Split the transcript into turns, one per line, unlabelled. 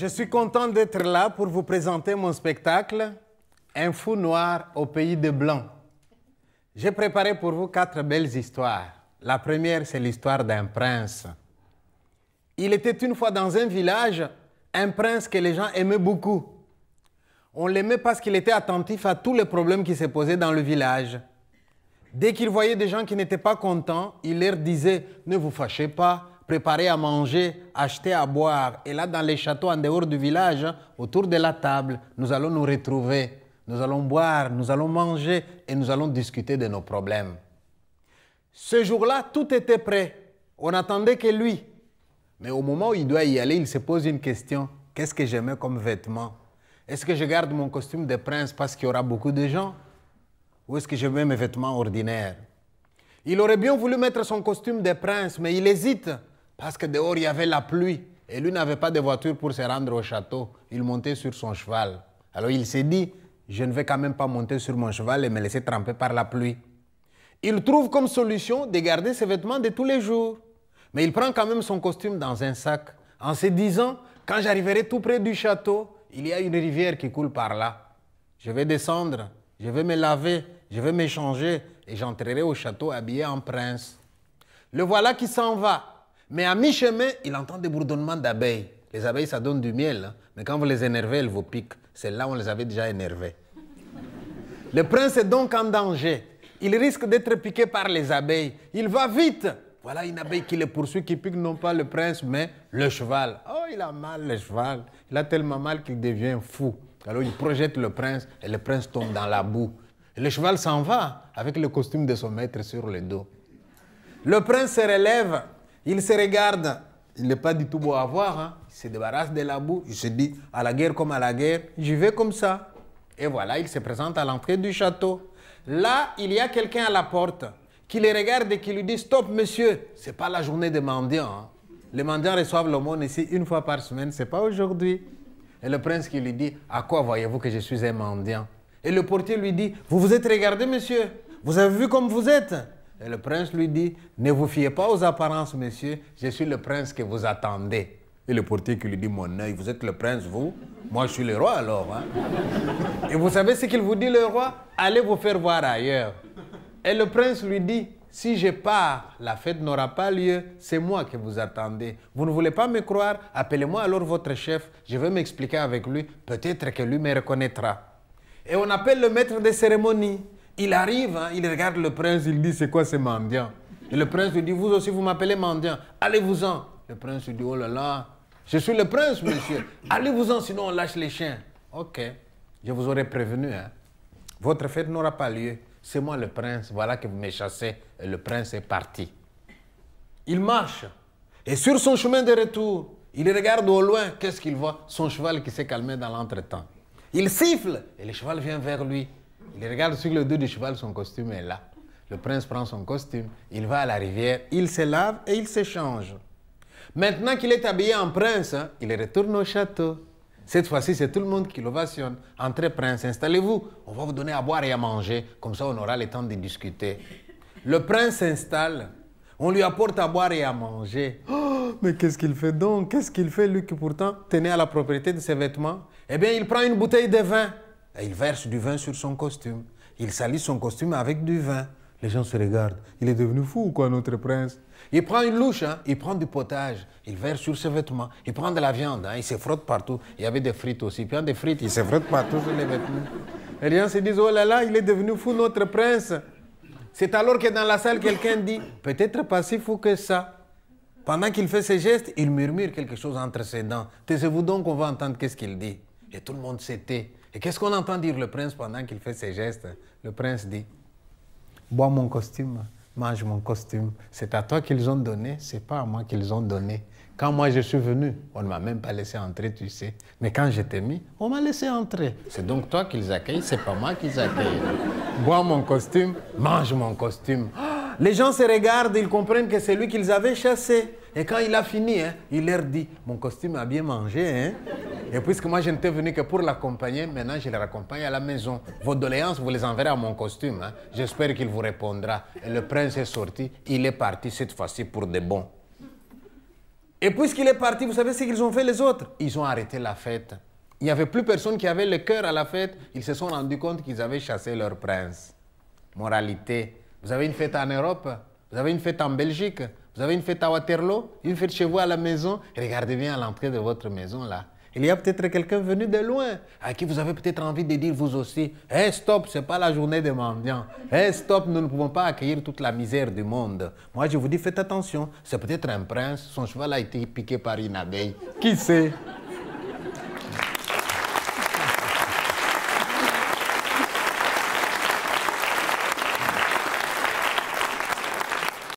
Je suis content d'être là pour vous présenter mon spectacle Un fou noir au pays des blancs. J'ai préparé pour vous quatre belles histoires. La première, c'est l'histoire d'un prince. Il était une fois dans un village un prince que les gens aimaient beaucoup. On l'aimait parce qu'il était attentif à tous les problèmes qui se posaient dans le village. Dès qu'il voyait des gens qui n'étaient pas contents, il leur disait Ne vous fâchez pas, préparer à manger, acheter à boire. Et là, dans les châteaux en dehors du village, hein, autour de la table, nous allons nous retrouver. Nous allons boire, nous allons manger et nous allons discuter de nos problèmes. Ce jour-là, tout était prêt. On attendait que lui. Mais au moment où il doit y aller, il se pose une question. Qu'est-ce que je mets comme vêtement Est-ce que je garde mon costume de prince parce qu'il y aura beaucoup de gens Ou est-ce que je mets mes vêtements ordinaires Il aurait bien voulu mettre son costume de prince, mais il hésite. Parce que dehors, il y avait la pluie. Et lui n'avait pas de voiture pour se rendre au château. Il montait sur son cheval. Alors il s'est dit, je ne vais quand même pas monter sur mon cheval et me laisser tremper par la pluie. Il trouve comme solution de garder ses vêtements de tous les jours. Mais il prend quand même son costume dans un sac en se disant, quand j'arriverai tout près du château, il y a une rivière qui coule par là. Je vais descendre, je vais me laver, je vais m'échanger et j'entrerai au château habillé en prince. Le voilà qui s'en va mais à mi-chemin, il entend des bourdonnements d'abeilles. Les abeilles, ça donne du miel. Hein. Mais quand vous les énervez, elles vous piquent. C'est là où on les avait déjà énervées. Le prince est donc en danger. Il risque d'être piqué par les abeilles. Il va vite. Voilà une abeille qui le poursuit, qui pique non pas le prince, mais le cheval. Oh, il a mal le cheval. Il a tellement mal qu'il devient fou. Alors il projette le prince et le prince tombe dans la boue. le cheval s'en va avec le costume de son maître sur le dos. Le prince se relève il se regarde, Il n'est pas du tout beau à voir. Hein. il se débarrasse de la boue. il se dit, à la guerre comme à la guerre, j'y vais comme ça. Et voilà, il se présente à l'entrée du château. Là, il y a quelqu'un à la porte qui le regarde et qui lui dit, stop monsieur, c'est pas la journée des mendiants. Hein. Les mendiants reçoivent l'aumône ici une fois par semaine, c'est pas aujourd'hui. Et le prince qui lui dit, à quoi voyez-vous que je suis un mendiant Et le portier lui dit, vous vous êtes regardé monsieur, vous avez vu comme vous êtes et le prince lui dit, ne vous fiez pas aux apparences, monsieur, je suis le prince que vous attendez. Et le portier qui lui dit, mon œil, vous êtes le prince, vous Moi, je suis le roi alors. Hein. Et vous savez ce qu'il vous dit, le roi Allez vous faire voir ailleurs. Et le prince lui dit, si je pars, la fête n'aura pas lieu, c'est moi que vous attendez. Vous ne voulez pas me croire Appelez-moi alors votre chef, je vais m'expliquer avec lui, peut-être que lui me reconnaîtra. Et on appelle le maître des cérémonies. Il arrive, hein, il regarde le prince, il dit c'est quoi ce mendiant Et le prince lui dit vous aussi vous m'appelez mendiant, allez-vous-en. Le prince lui dit oh là là, je suis le prince monsieur, allez-vous-en sinon on lâche les chiens. Ok, je vous aurais prévenu, hein. votre fête n'aura pas lieu. C'est moi le prince, voilà que vous me chassez. Et le prince est parti. Il marche. Et sur son chemin de retour, il regarde au loin, qu'est-ce qu'il voit Son cheval qui s'est calmé dans l'entretemps. Il siffle et le cheval vient vers lui. Il regarde sur le dos du cheval, son costume est là. Le prince prend son costume, il va à la rivière, il se lave et il s'échange. Maintenant qu'il est habillé en prince, hein, il retourne au château. Cette fois-ci, c'est tout le monde qui l'ovationne. Entrez, prince, installez-vous. On va vous donner à boire et à manger. Comme ça, on aura le temps de discuter. Le prince s'installe. On lui apporte à boire et à manger. Oh, mais qu'est-ce qu'il fait donc Qu'est-ce qu'il fait, lui, qui pourtant tenait à la propriété de ses vêtements Eh bien, il prend une bouteille de vin. Il verse du vin sur son costume. Il salit son costume avec du vin. Les gens se regardent. Il est devenu fou, quoi, notre prince. Il prend une louche, hein. il prend du potage, il verse sur ses vêtements, il prend de la viande, hein. il se frotte partout. Il y avait des frites aussi, il prend des frites, il se frotte partout sur les vêtements. les gens se disent, oh là là, il est devenu fou, notre prince. C'est alors que dans la salle, quelqu'un dit, peut-être pas si fou que ça. Pendant qu'il fait ses gestes, il murmure quelque chose entre ses dents. Taisez-vous donc, on va entendre qu'est-ce qu'il dit. Et tout le monde s'était. Et qu'est-ce qu'on entend dire le prince pendant qu'il fait ses gestes Le prince dit Bois mon costume, mange mon costume. C'est à toi qu'ils ont donné, c'est pas à moi qu'ils ont donné. Quand moi je suis venu, on ne m'a même pas laissé entrer, tu sais. Mais quand j'étais mis, on m'a laissé entrer. C'est donc toi qu'ils accueillent, c'est pas moi qu'ils accueillent. Bois mon costume, mange mon costume. Ah, les gens se regardent, ils comprennent que c'est lui qu'ils avaient chassé. Et quand il a fini, hein, il leur dit, mon costume a bien mangé. Hein. Et puisque moi, je n'étais venu que pour l'accompagner, maintenant, je les raccompagne à la maison. Vos doléances, vous les enverrez à mon costume. Hein. J'espère qu'il vous répondra. Et le prince est sorti. Il est parti cette fois-ci pour de bon. Et puisqu'il est parti, vous savez ce qu'ils ont fait les autres Ils ont arrêté la fête. Il n'y avait plus personne qui avait le cœur à la fête. Ils se sont rendus compte qu'ils avaient chassé leur prince. Moralité. Vous avez une fête en Europe, vous avez une fête en Belgique, vous avez une fête à Waterloo, une fête chez vous à la maison. Regardez bien à l'entrée de votre maison là. Il y a peut-être quelqu'un venu de loin à qui vous avez peut-être envie de dire vous aussi Hey, stop, c'est pas la journée des mendiants. Hey, stop, nous ne pouvons pas accueillir toute la misère du monde. Moi, je vous dis faites attention, c'est peut-être un prince, son cheval a été piqué par une abeille. Qui sait